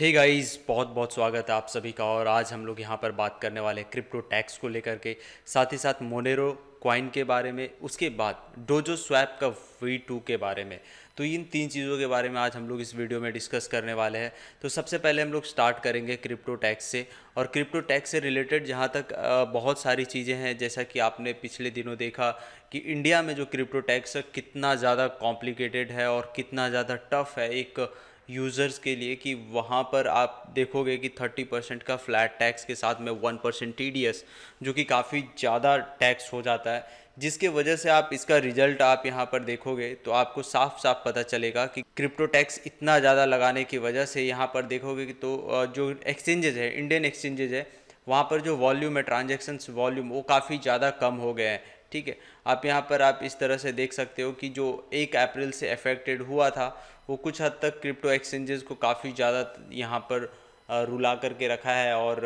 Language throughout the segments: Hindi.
हे hey गाइस बहुत बहुत स्वागत है आप सभी का और आज हम लोग यहाँ पर बात करने वाले हैं क्रिप्टो टैक्स को लेकर के साथ ही साथ मोनेरो क्वाइन के बारे में उसके बाद डोजो स्वैप का वी टू के बारे में तो इन तीन चीज़ों के बारे में आज हम लोग इस वीडियो में डिस्कस करने वाले हैं तो सबसे पहले हम लोग स्टार्ट करेंगे क्रिप्टो टैक्स से और क्रिप्टो टैक्स से रिलेटेड जहाँ तक बहुत सारी चीज़ें हैं जैसा कि आपने पिछले दिनों देखा कि इंडिया में जो क्रिप्टो टैक्स कितना ज़्यादा कॉम्प्लिकेटेड है और कितना ज़्यादा टफ है एक यूज़र्स के लिए कि वहाँ पर आप देखोगे कि 30 परसेंट का फ्लैट टैक्स के साथ में 1 परसेंट टी जो कि काफ़ी ज़्यादा टैक्स हो जाता है जिसके वजह से आप इसका रिजल्ट आप यहाँ पर देखोगे तो आपको साफ साफ पता चलेगा कि क्रिप्टो टैक्स इतना ज़्यादा लगाने की वजह से यहाँ पर देखोगे कि तो जो एक्सचेंजेज है इंडियन एक्सचेंजेज है वहाँ पर जो वॉल्यूम है ट्रांजेक्शन्स वॉल्यूम वो काफ़ी ज़्यादा कम हो गए हैं ठीक है आप यहाँ पर आप इस तरह से देख सकते हो कि जो एक अप्रैल से अफेक्टेड हुआ था वो कुछ हद तक क्रिप्टो एक्सचेंजेस को काफ़ी ज़्यादा यहाँ पर रुला करके रखा है और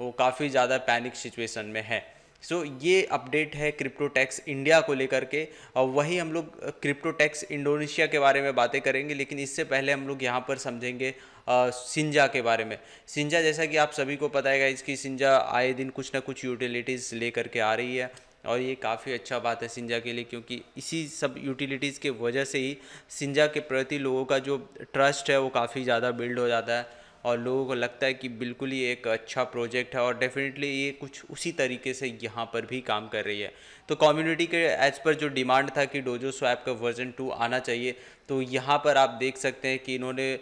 वो काफ़ी ज़्यादा पैनिक सिचुएशन में है सो so, ये अपडेट है क्रिप्टो टैक्स इंडिया को लेकर के और वही हम लोग क्रिप्टो टैक्स इंडोनेशिया के बारे में बातें करेंगे लेकिन इससे पहले हम लोग यहाँ पर समझेंगे आ, सिंजा के बारे में सिंजा जैसा कि आप सभी को पता है इसकी सिंजा आए दिन कुछ ना कुछ यूटिलिटीज़ लेकर के आ रही है और ये काफ़ी अच्छा बात है सिंजा के लिए क्योंकि इसी सब यूटिलिटीज़ के वजह से ही सिंजा के प्रति लोगों का जो ट्रस्ट है वो काफ़ी ज़्यादा बिल्ड हो जाता है और लोगों को लगता है कि बिल्कुल ही एक अच्छा प्रोजेक्ट है और डेफिनेटली ये कुछ उसी तरीके से यहाँ पर भी काम कर रही है तो कम्युनिटी के एज पर जो डिमांड था कि डोजो स्वैप का वर्जन टू आना चाहिए तो यहाँ पर आप देख सकते हैं कि इन्होंने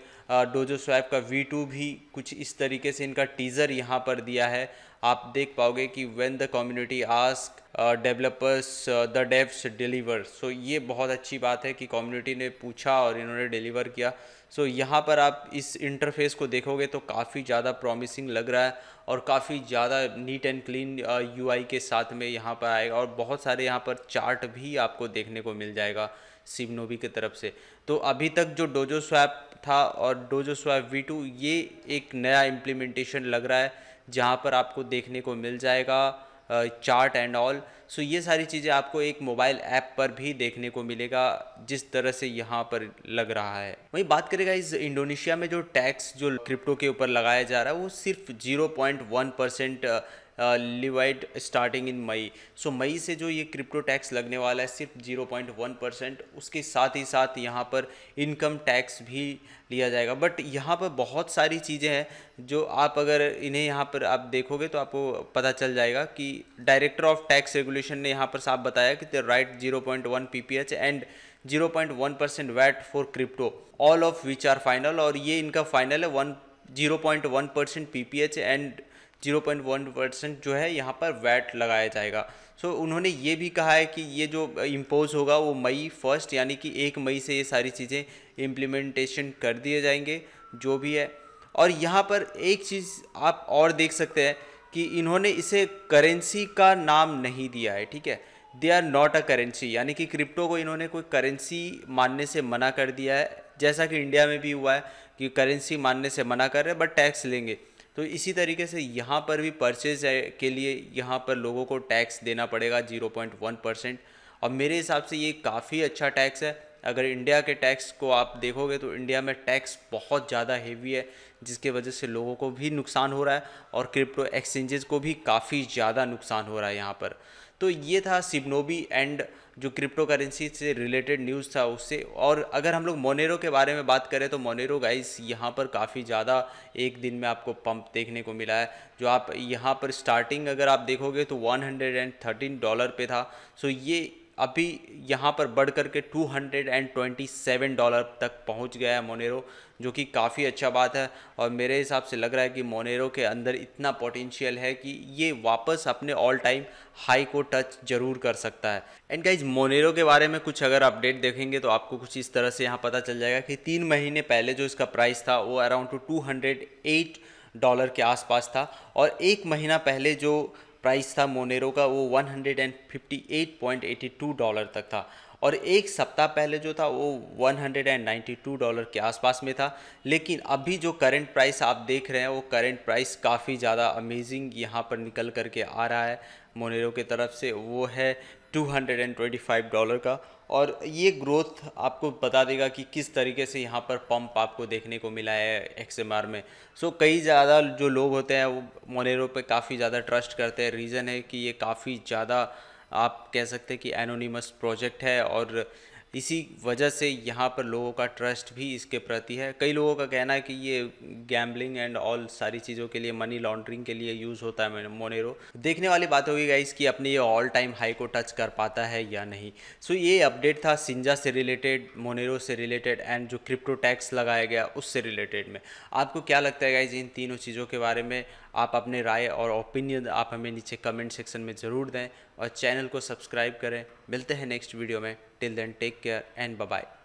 डोजो स्वैप का वी टू भी कुछ इस तरीके से इनका टीज़र यहाँ पर दिया है आप देख पाओगे कि when the community ask developers the devs deliver so ये बहुत अच्छी बात है कि कम्युनिटी ने पूछा और इन्होंने डिलीवर किया सो so, यहाँ पर आप इस इंटरफेस को देखोगे तो काफ़ी ज़्यादा प्रॉमिसिंग लग रहा है और काफ़ी ज़्यादा नीट एंड क्लीन यू के साथ में यहाँ पर आएगा और बहुत सारे यहाँ पर चार्ट भी आपको देखने को मिल जाएगा सिमनोवी की तरफ से तो अभी तक जो डोजो स्वैप था और डोजो स्वैप वी ये एक नया इम्प्लीमेंटेशन लग रहा है जहाँ पर आपको देखने को मिल जाएगा चार्ट एंड ऑल सो ये सारी चीज़ें आपको एक मोबाइल ऐप पर भी देखने को मिलेगा जिस तरह से यहाँ पर लग रहा है वहीं बात करेगा इस इंडोनेशिया में जो टैक्स जो क्रिप्टो के ऊपर लगाया जा रहा है वो सिर्फ 0.1 percent levied starting in May so मई से जो ये क्रिप्टो टैक्स लगने वाला है सिर्फ जीरो पॉइंट वन परसेंट उसके साथ ही साथ यहाँ पर इनकम टैक्स भी लिया जाएगा बट यहाँ पर बहुत सारी चीज़ें हैं जो आप अगर इन्हें यहाँ पर आप देखोगे तो आपको पता चल जाएगा कि डायरेक्टर ऑफ टैक्स रेगुलेशन ने यहाँ पर साफ बताया कि the right zero point one P P H and 0.1 percent VAT for crypto all of which are final और ये इनका फाइनल है one zero point one percent P P H and zero point one percent जो है यहाँ पर वैट लगाया जाएगा सो so, उन्होंने ये भी कहा है कि ये जो इम्पोज होगा वो मई फर्स्ट यानी कि एक मई से ये सारी चीज़ें इम्प्लीमेंटेशन कर दिए जाएंगे जो भी है और यहाँ पर एक चीज़ आप और देख सकते हैं कि इन्होंने इसे करेंसी का नाम नहीं दिया है ठीक है they are not a currency यानी कि क्रिप्टो को इन्होंने कोई करेंसी मानने से मना कर दिया है जैसा कि इंडिया में भी हुआ है कि करेंसी मानने से मना कर रहे हैं बट टैक्स लेंगे तो इसी तरीके से यहाँ पर भी परचेज के लिए यहाँ पर लोगों को टैक्स देना पड़ेगा जीरो पॉइंट वन परसेंट और मेरे हिसाब से ये काफ़ी अच्छा टैक्स है अगर इंडिया के टैक्स को आप देखोगे तो इंडिया में टैक्स बहुत ज़्यादा हेवी है जिसके वजह से लोगों को भी नुकसान हो रहा है और क्रिप्टो एक्सचेंजेस को भी काफ़ी ज़्यादा नुकसान हो रहा है यहाँ पर तो ये था सिबनोबी एंड जो क्रिप्टो करेंसी से रिलेटेड न्यूज़ था उससे और अगर हम लोग मोनेरो के बारे में बात करें तो मोनेरो गाइस यहाँ पर काफ़ी ज़्यादा एक दिन में आपको पंप देखने को मिला है जो आप यहाँ पर स्टार्टिंग अगर आप देखोगे तो 113 डॉलर पे था सो ये अभी यहाँ पर बढ़ करके 227 डॉलर तक पहुँच गया है मोनेरो जो कि काफ़ी अच्छा बात है और मेरे हिसाब से लग रहा है कि मोनेरो के अंदर इतना पोटेंशियल है कि ये वापस अपने ऑल टाइम हाई को टच जरूर कर सकता है एंड गाइज मोनेरो के बारे में कुछ अगर अपडेट देखेंगे तो आपको कुछ इस तरह से यहाँ पता चल जाएगा कि तीन महीने पहले जो इसका प्राइस था वो around two hundred eight dollar के आसपास था और एक महीना पहले जो प्राइस था मोनेरो का वो 158.82 डॉलर तक था और एक सप्ताह पहले जो था वो 192 डॉलर के आसपास में था लेकिन अभी जो करंट प्राइस आप देख रहे हैं वो करंट प्राइस काफ़ी ज़्यादा अमेजिंग यहाँ पर निकल करके आ रहा है मोनेरो की तरफ से वो है 225 डॉलर का और ये ग्रोथ आपको बता देगा कि किस तरीके से यहाँ पर पंप आपको देखने को मिला है एक्स में सो so, कई ज़्यादा जो लोग होते हैं वो मोनेरो पे काफ़ी ज़्यादा ट्रस्ट करते हैं रीज़न है कि ये काफ़ी ज़्यादा आप कह सकते हैं कि एनोनिमस प्रोजेक्ट है और इसी वजह से यहाँ पर लोगों का ट्रस्ट भी इसके प्रति है कई लोगों का कहना है कि ये गैम्बलिंग एंड ऑल सारी चीज़ों के लिए मनी लॉन्ड्रिंग के लिए यूज़ होता है मोनेरो देखने वाली बात होगी गाइस कि अपने ये ऑल टाइम हाई को टच कर पाता है या नहीं सो ये अपडेट था सिंजा से रिलेटेड मोनेरो से रिलेटेड एंड जो क्रिप्टो टैक्स लगाया गया उससे रिलेटेड में आपको क्या लगता है गाइज इन तीनों चीज़ों के बारे में आप अपने राय और ओपिनियन आप हमें नीचे कमेंट सेक्शन में ज़रूर दें और चैनल को सब्सक्राइब करें मिलते हैं नेक्स्ट वीडियो में till then take care and bye